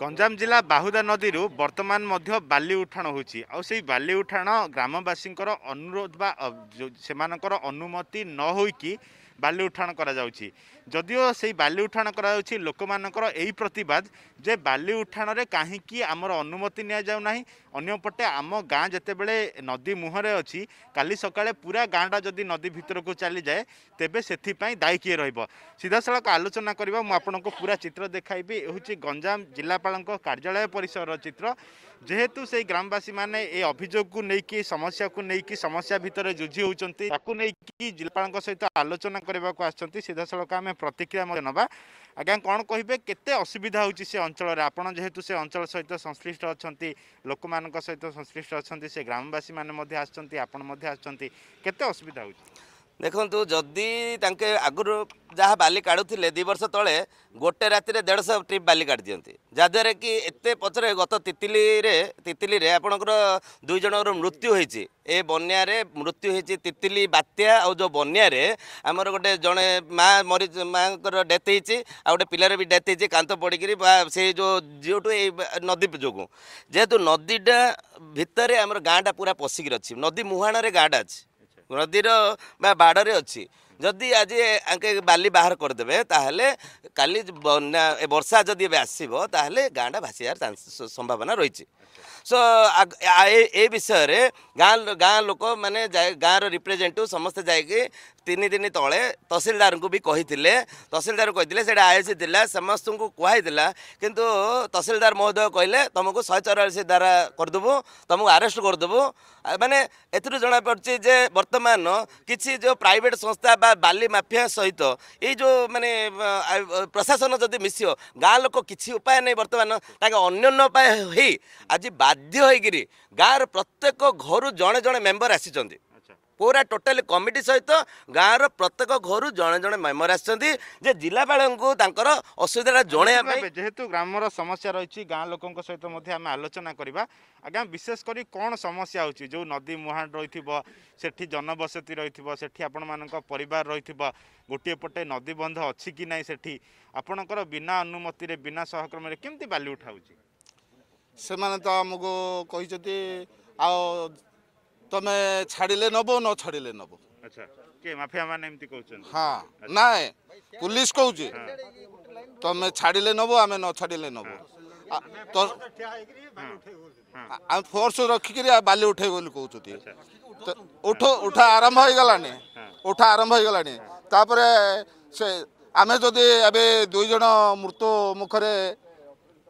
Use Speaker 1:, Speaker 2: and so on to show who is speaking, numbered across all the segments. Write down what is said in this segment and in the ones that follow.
Speaker 1: ଗଞ୍ଜାମ ଜିଲ୍ଲା ବାହୁଦା ନଦୀରୁ ବର୍ତ୍ତମାନ ମଧ୍ୟ ବାଲି ଉଠାଣ ହେଉଛି ଆଉ ସେଇ ବାଲି ଉଠାଣ ଗ୍ରାମବାସୀଙ୍କର ଅନୁରୋଧ ବା ସେମାନଙ୍କର ଅନୁମତି ନ ହୋଇକି ବାଲି ଉଠାଣ କରାଯାଉଛି ଯଦିଓ ସେଇ ବାଲି ଉଠାଣ କରାଯାଉଛି ଲୋକମାନଙ୍କର ଏହି ପ୍ରତିବାଦ ଯେ ବାଲି ଉଠାଣରେ କାହିଁକି ଆମର ଅନୁମତି ନିଆଯାଉନାହିଁ ଅନ୍ୟପଟେ ଆମ ଗାଁ ଯେତେବେଳେ ନଦୀ ମୁହଁରେ ଅଛି କାଲି ସକାଳେ ପୁରା ଗାଁଟା ଯଦି ନଦୀ ଭିତରକୁ ଚାଲିଯାଏ ତେବେ ସେଥିପାଇଁ ଦାୟୀ କିଏ ରହିବ ସିଧାସଳଖ ଆଲୋଚନା କରିବା ମୁଁ ଆପଣଙ୍କୁ ପୁରା ଚିତ୍ର ଦେଖାଇବି ହେଉଛି ଗଞ୍ଜାମ ଜିଲ୍ଲାପାଳଙ୍କ କାର୍ଯ୍ୟାଳୟ ପରିସରର ଚିତ୍ର ଯେହେତୁ ସେଇ ଗ୍ରାମବାସୀମାନେ ଏ ଅଭିଯୋଗକୁ ନେଇକି ସମସ୍ୟାକୁ ନେଇକି ସମସ୍ୟା ଭିତରେ ଯୁଝି ହେଉଛନ୍ତି ତାକୁ ନେଇକି ଜିଲ୍ଲାପାଳଙ୍କ ସହିତ ଆଲୋଚନା କରିବାକୁ ଆସିଛନ୍ତି ସିଧାସଳଖ ଆମେ ଆମେ ପ୍ରତିକ୍ରିୟା ମଧ୍ୟ ନେବା ଆଜ୍ଞା କ'ଣ କହିବେ କେତେ ଅସୁବିଧା ହେଉଛି ସେ ଅଞ୍ଚଳରେ ଆପଣ ଯେହେତୁ ସେ ଅଞ୍ଚଳ ସହିତ ସଂଶ୍ଲିଷ୍ଟ ଅଛନ୍ତି ଲୋକମାନଙ୍କ ସହିତ ସଂଶ୍ଲିଷ୍ଟ ଅଛନ୍ତି ସେ ଗ୍ରାମବାସୀମାନେ
Speaker 2: ମଧ୍ୟ ଆସିଛନ୍ତି ଆପଣ ମଧ୍ୟ ଆସିଛନ୍ତି କେତେ ଅସୁବିଧା ହେଉଛି ଦେଖନ୍ତୁ ଯଦି ତାଙ୍କେ ଆଗରୁ ଯାହା ବାଲି କାଢ଼ୁଥିଲେ ଦୁଇ ବର୍ଷ ତଳେ ଗୋଟେ ରାତିରେ ଦେଢ଼ଶହ ଟ୍ରିପ୍ ବାଲି କାଢ଼ି ଦିଅନ୍ତି ଯାହାଦ୍ୱାରା କି ଏତେ ପଛରେ ଗତ ତିତିଲିରେ ତିତିଲିରେ ଆପଣଙ୍କର ଦୁଇ ଜଣଙ୍କର ମୃତ୍ୟୁ ହୋଇଛି ଏ ବନ୍ୟାରେ ମୃତ୍ୟୁ ହୋଇଛି ତିତିଲି ବାତ୍ୟା ଆଉ ଯେଉଁ ବନ୍ୟାରେ ଆମର ଗୋଟେ ଜଣେ ମା ମରି ମାଆଙ୍କର ଡେଥ୍ ହେଇଛି ଆଉ ଗୋଟେ ପିଲାର ବି ଡେଥ୍ ହେଇଛି କାନ୍ଥ ପଡ଼ିକିରି ବା ସେଇ ଯେଉଁ ଯେଉଁଠୁ ଏଇ ନଦୀ ଯୋଗୁଁ ଯେହେତୁ ନଦୀଟା ଭିତରେ ଆମର ଗାଁଟା ପୁରା ପଶିକିରି ଅଛି ନଦୀ ମୁହାଣରେ ଗାଁଟା ଅଛି ନଦୀର ବା ବାଡ଼ରେ ଅଛି ଯଦି ଆଜି ଆଙ୍କେ ବାଲି ବାହାର କରିଦେବେ ତାହେଲେ କାଲି ବନ୍ୟା ବର୍ଷା ଯଦି ଏବେ ଆସିବ ତାହେଲେ ଗାଁଟା ଭାସିବାର ଚାନ୍ସ ସମ୍ଭାବନା ରହିଛି ସୋ ଏ ବିଷୟରେ ଗାଁ ଗାଁ ଲୋକମାନେ ଯାଇ ଗାଁର ରିପ୍ରେଜେଣ୍ଟେଟିଭ୍ ସମସ୍ତେ ଯାଇକି ତିନି ଦିନ ତଳେ ତହସିଲଦାରଙ୍କୁ ବି କହିଥିଲେ ତହସିଲଦାର କହିଥିଲେ ସେଇଟା ଆଇଏସି ଥିଲା ସମସ୍ତଙ୍କୁ କୁହାଇଥିଲା କିନ୍ତୁ ତହସିଲଦାର ମହୋଦୟ କହିଲେ ତୁମକୁ ଶହେ ଚଉରାଳିଶ ଧାରା କରିଦେବୁ ତୁମକୁ ଆରେଷ୍ଟ କରିଦେବୁ ମାନେ ଏଥିରୁ ଜଣାପଡ଼ୁଛି ଯେ ବର୍ତ୍ତମାନ କିଛି ଯେଉଁ ପ୍ରାଇଭେଟ୍ ସଂସ୍ଥା ବା ବାଲି ମାଫିଆ ସହିତ ଏଇ ଯେଉଁ ମାନେ ପ୍ରଶାସନ ଯଦି ମିଶିବ ଗାଁ ଲୋକ କିଛି ଉପାୟ ନାହିଁ ବର୍ତ୍ତମାନ ତାଙ୍କ ଅନ୍ୟାନ୍ୟ ଉପାୟ ହେଇ ଆଜି ବାଧ୍ୟ ହୋଇକିରି ଗାଁର ପ୍ରତ୍ୟେକ ଘରୁ ଜଣେ ଜଣେ ମେମ୍ବର ଆସିଛନ୍ତି ପୁରା ଟୋଟାଲ କମିଟି ସହିତ ଗାଁର ପ୍ରତ୍ୟେକ ଘରୁ ଜଣେ ଜଣେ ମେମ୍ବର ଆସିଛନ୍ତି ଯେ ଜିଲ୍ଲାପାଳଙ୍କୁ ତାଙ୍କର ଅସୁବିଧାଟା ଜଣେଇବା ପାଇଁ
Speaker 1: ଯେହେତୁ ଗ୍ରାମର ସମସ୍ୟା ରହିଛି ଗାଁ ଲୋକଙ୍କ ସହିତ ମଧ୍ୟ ଆମେ ଆଲୋଚନା କରିବା ଆଜ୍ଞା ବିଶେଷ କରି କ'ଣ ସମସ୍ୟା ହେଉଛି ଯେଉଁ ନଦୀ ମୁହାଣ ରହିଥିବ ସେଠି ଜନବସତି ରହିଥିବ ସେଠି ଆପଣମାନଙ୍କ ପରିବାର ରହିଥିବ ଗୋଟିଏ ପଟେ ନଦୀ ବନ୍ଧ ଅଛି କି ନାହିଁ ସେଠି ଆପଣଙ୍କର ବିନା ଅନୁମତିରେ ବିନା ସହକ୍ରମରେ କେମିତି ବାଲି ଉଠାଉଛି ସେମାନେ ତ ଆମକୁ କହିଛନ୍ତି ଆଉ ତମେ ଛାଡ଼ିଲେ ନେବ ନ ଛାଡ଼ିଲେ ନେବ ଆଚ୍ଛା କିଏ ମାଫିଆ ମାନେ ଏମିତି କହୁଛନ୍ତି ହଁ ନାଇଁ ପୁଲିସ କହୁଛି ତମେ ଛାଡ଼ିଲେ ନେବ ଆମେ ନ ଛାଡ଼ିଲେ ନେବ ତ ଆମେ ଫୋର୍ସ ରଖିକିରି ବାଲି ଉଠେଇ ବୋଲି କହୁଛନ୍ତି ଉଠ ଉଠା ଆରମ୍ଭ ହେଇଗଲାଣି ଉଠା ଆରମ୍ଭ ହେଇଗଲାଣି ତାପରେ ସେ ଆମେ ଯଦି ଏବେ ଦୁଇ ଜଣ ମୃତ୍ୟୁ ମୁଖରେ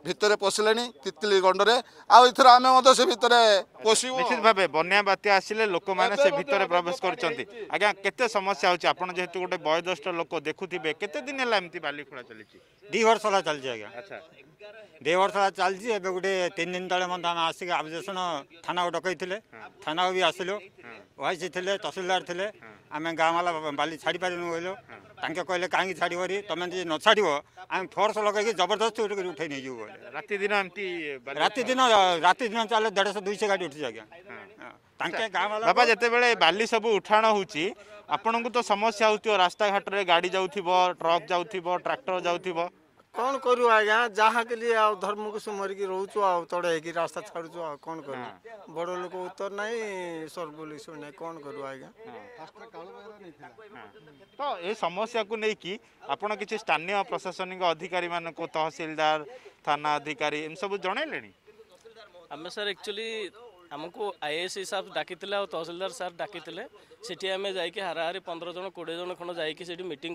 Speaker 1: ভিতরে পশিলে তিতলি গন্ডরে আইথর আমি সে ভিতরে পশিবু নিশ্চিত ভাবে বন্যা বাত্যা আসলে লোক মানে সে ভিতরে প্রবেশ করছেন আজ্ঞা কত সমস্যা হচ্ছে আপনার যেহেতু গোটে বয়োজ্যেষ্ঠ লোক দেখুবে কত দিন হল এমনি বালি খোলা চলছে দুই বর্ষ হল চলছে আজ্ঞা আচ্ছা দুই বর্ষ হল চলছে এবে গোটে তিন দিন তলে মধ্যে আমি আসি আবজেকশন থানা ডকাইলে থানা বি আসলু ওয়াইসি লে তহসিলদার লে আমি গাঁওবালা বালি ছাড়ি পারিনু কহিলু ताइँक छाडि त नछाडि आम फोर्स लगि जबरदस्ती उठा रातिदिन रातिदिन रातिदिन चाहिँ देढश दुईश गाडी उठिस अँ त बाबा जति बेला बालिस उठाण हौँको त समस्या रास्ता रास्थाघाटले गाडी जाउथ्यो ट्रक जाऊ ट्राक्टर जाउथ्यो कौन करू आजा जहाँ के लिए आउ धर्म को सुमरिकी रोचु आउ तड़ेगी रास्ता छाड़ु कौन करू हाँ। बड़ लोक उत्तर ना सर्वपुलिस नहीं कौन करू आज्ञा हाँ। तो ये समस्या को लेकिन किसी स्थानीय प्रशासनिक अधिकारी मान को तहसिलदार थाना अधिकारी एम सब जनइले
Speaker 2: आम सर एक्चुअली आमको आई एस साहब डाकी तहसिलदार सार डाकी ସେଠି ଆମେ ଯାଇକି ହାରାହାରି जन ଜଣ କୋଡ଼ିଏ ଜଣ ଖଣ୍ଡ ଯାଇକି ସେଠି ମିଟିଂ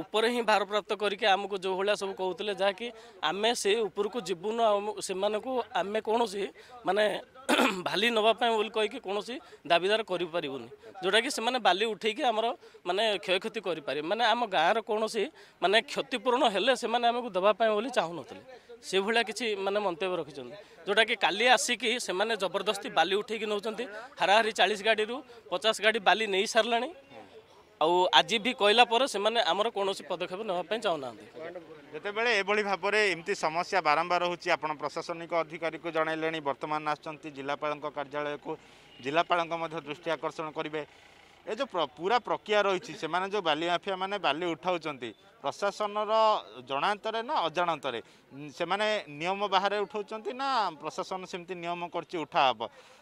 Speaker 2: ଉପରେ ହିଁ ଭାରପ୍ରାପ୍ତ କରିକି ଆମକୁ ଯେଉଁଭଳିଆ ସବୁ କହୁଥିଲେ ଯାହାକି ଆମେ ସେ ଉପରକୁ ଯିବୁନୁ ଆଉ ସେମାନଙ୍କୁ ଆମେ କୌଣସି ମାନେ ବାଲି ନେବା ପାଇଁ ବୋଲି କହିକି କୌଣସି ଦାବିଦାର କରିପାରିବୁନି ଯେଉଁଟାକି ସେମାନେ ବାଲି ଉଠେଇକି ଆମର ମାନେ କ୍ଷୟକ୍ଷତି କରିପାରିବେ ମାନେ ଆମ ଗାଁର କୌଣସି ମାନେ କ୍ଷତିପୂରଣ ହେଲେ ସେମାନେ ଆମକୁ ଦେବା ପାଇଁ ବୋଲି ଚାହୁଁନଥିଲେ ସେଭଳିଆ କିଛି ମାନେ ମନ୍ତବ୍ୟ ରଖିଛନ୍ତି ଯେଉଁଟାକି କାଲି ଆସିକି ସେମାନେ ଜବରଦସ୍ତି ବାଲି ଉଠେଇକି ନେଉଛନ୍ତି ହାରାହାରି ଚାଳିଶ ଗାଡ଼ିରୁ ପଚାଶ ଗାଡ଼ି ବାଲି ନେଇସାରିଲେଣି ଆଉ ଆଜି ବି କହିଲା ପରେ ସେମାନେ ଆମର କୌଣସି ପଦକ୍ଷେପ ନେବା ପାଇଁ ଚାହୁଁନାହାନ୍ତି
Speaker 1: ଯେତେବେଳେ ଏଭଳି ଭାବରେ ଏମିତି ସମସ୍ୟା ବାରମ୍ବାର ହେଉଛି ଆପଣ ପ୍ରଶାସନିକ ଅଧିକାରୀକୁ ଜଣାଇଲେଣି ବର୍ତ୍ତମାନ ଆସୁଛନ୍ତି ଜିଲ୍ଲାପାଳଙ୍କ କାର୍ଯ୍ୟାଳୟକୁ ଜିଲ୍ଲାପାଳଙ୍କ ମଧ୍ୟ ଦୃଷ୍ଟି ଆକର୍ଷଣ କରିବେ ଏ ଯେଉଁ ପୁରା ପ୍ରକ୍ରିୟା ରହିଛି ସେମାନେ ଯେଉଁ ବାଲି ମାଫିଆ ମାନେ ବାଲି ଉଠାଉଛନ୍ତି ପ୍ରଶାସନର ଜଣାନ୍ତରେ ନା ଅଜାଣତରେ ସେମାନେ ନିୟମ ବାହାରେ ଉଠାଉଛନ୍ତି ନା ପ୍ରଶାସନ ସେମିତି ନିୟମ କରିଛି ଉଠା ହେବ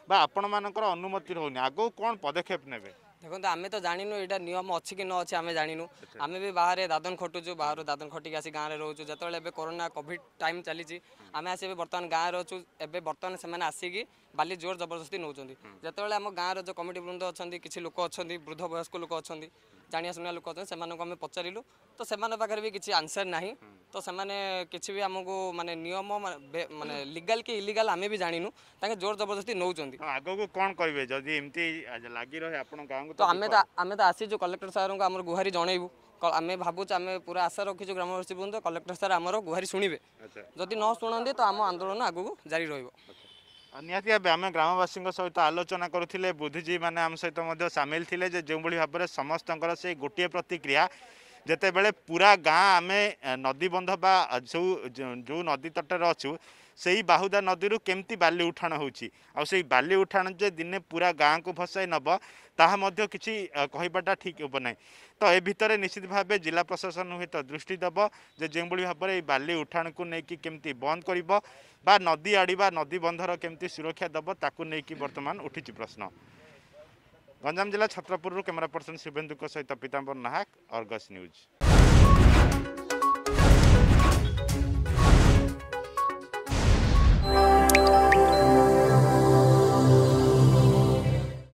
Speaker 1: ବା ଆପଣମାନଙ୍କର ଅନୁମତି ରହୁନି ଆଗକୁ କ'ଣ ପଦକ୍ଷେପ ନେବେ
Speaker 2: ଦେଖନ୍ତୁ ଆମେ ତ ଜାଣିନୁ ଏଇଟା ନିୟମ ଅଛି କି ନ ଅଛି ଆମେ ଜାଣିନୁ ଆମେ ବି ବାହାରେ ଦାଦନ ଖଟୁଛୁ ବାହାରୁ ଦାଦନ ଖଟିକି ଆସି ଗାଁରେ ରହୁଛୁ ଯେତେବେଳେ ଏବେ କରୋନା କୋଭିଡ଼ ଟାଇମ୍ ଚାଲିଛି ଆମେ ଆସି ଏବେ ବର୍ତ୍ତମାନ ଗାଁରେ ଅଛୁ ଏବେ ବର୍ତ୍ତମାନ ସେମାନେ ଆସିକି ବାଲି ଜୋର ଜବରଦସ୍ତି ନେଉଛନ୍ତି ଯେତେବେଳେ ଆମ ଗାଁର ଯେଉଁ କମିଟି ବୃନ୍ଦ ଅଛନ୍ତି କିଛି ଲୋକ ଅଛନ୍ତି ବୃଦ୍ଧ ବୟସ୍କ ଲୋକ ଅଛନ୍ତି ଜାଣିଆ ଶୁଣିଆ ଲୋକ ଅଛନ୍ତି ସେମାନଙ୍କୁ ଆମେ ପଚାରିଲୁ ତ ସେମାନଙ୍କ ପାଖରେ ବି କିଛି ଆନ୍ସର ନାହିଁ ତ ସେମାନେ କିଛି ବି ଆମକୁ ମାନେ ନିୟମ ମାନେ ଲିଗାଲ କି ଇଲିଗାଲ ଆମେ ବି ଜାଣିନୁ
Speaker 1: ତାଙ୍କେ ଜୋର ଜବରଦସ୍ତି ନେଉଛନ୍ତି ଆଗକୁ କ'ଣ କହିବେ ଯଦି ଏମିତି ଲାଗି ରହେ ଆପଣଙ୍କ ଗାଁକୁ ତ ଆମେ ତ
Speaker 2: ଆମେ ତ ଆସିଛୁ କଲେକ୍ଟର ସାର୍ଙ୍କୁ ଆମର ଗୁହାରି ଜଣେଇବୁ ଆମେ ଭାବୁଛୁ ଆମେ ପୁରା ଆଶା ରଖିଛୁ ଗ୍ରାମବାସୀ ବୃନ୍ଦ କଲେକ୍ଟର ସାର୍ ଆମର ଗୁହାରି ଶୁଣିବେ ଯଦି ନ ଶୁଣନ୍ତି ତ ଆମ ଆନ୍ଦୋଳନ ଆଗକୁ ଜାରି ରହିବ
Speaker 1: ନିହାତି ଭାବେ ଆମେ ଗ୍ରାମବାସୀଙ୍କ ସହିତ ଆଲୋଚନା କରୁଥିଲେ ବୁଦ୍ଧିଜୀବୀମାନେ ଆମ ସହିତ ମଧ୍ୟ ସାମିଲ ଥିଲେ ଯେ ଯେଉଁଭଳି ଭାବରେ ସମସ୍ତଙ୍କର ସେଇ ଗୋଟିଏ ପ୍ରତିକ୍ରିୟା ଯେତେବେଳେ ପୁରା ଗାଁ ଆମେ ନଦୀ ବନ୍ଧ ବା ସବୁ ଯେଉଁ ନଦୀ ତଟରେ ଅଛୁ ସେଇ ବାହୁଦା ନଦୀରୁ କେମିତି ବାଲି ଉଠାଣ ହେଉଛି ଆଉ ସେଇ ବାଲି ଉଠାଣ ଯେ ଦିନେ ପୁରା ଗାଁକୁ ଭସାଇ ନେବ ତାହା ମଧ୍ୟ କିଛି କହିବାଟା ଠିକ୍ ହେବ ନାହିଁ ତ ଏ ଭିତରେ ନିଶ୍ଚିତ ଭାବେ ଜିଲ୍ଲା ପ୍ରଶାସନ ହୁଏତ ଦୃଷ୍ଟି ଦେବ ଯେ ଯେଉଁଭଳି ଭାବରେ ଏଇ ବାଲି ଉଠାଣକୁ ନେଇକି କେମିତି ବନ୍ଦ କରିବ ବା ନଦୀ ଆଡ଼ିବା ନଦୀ ବନ୍ଧର କେମିତି ସୁରକ୍ଷା ଦେବ ତାକୁ ନେଇକି ବର୍ତ୍ତମାନ ଉଠିଛି ପ୍ରଶ୍ନ ଗଞ୍ଜାମ ଜିଲ୍ଲା ଛତ୍ରପୁରରୁ କ୍ୟାମେରା ପର୍ସନ ଶୁଭେନ୍ଦୁଙ୍କ ସହିତ ପୀତାମ୍ବର ନାହାକ ଅର୍ଗସ୍ ନ୍ୟୁଜ୍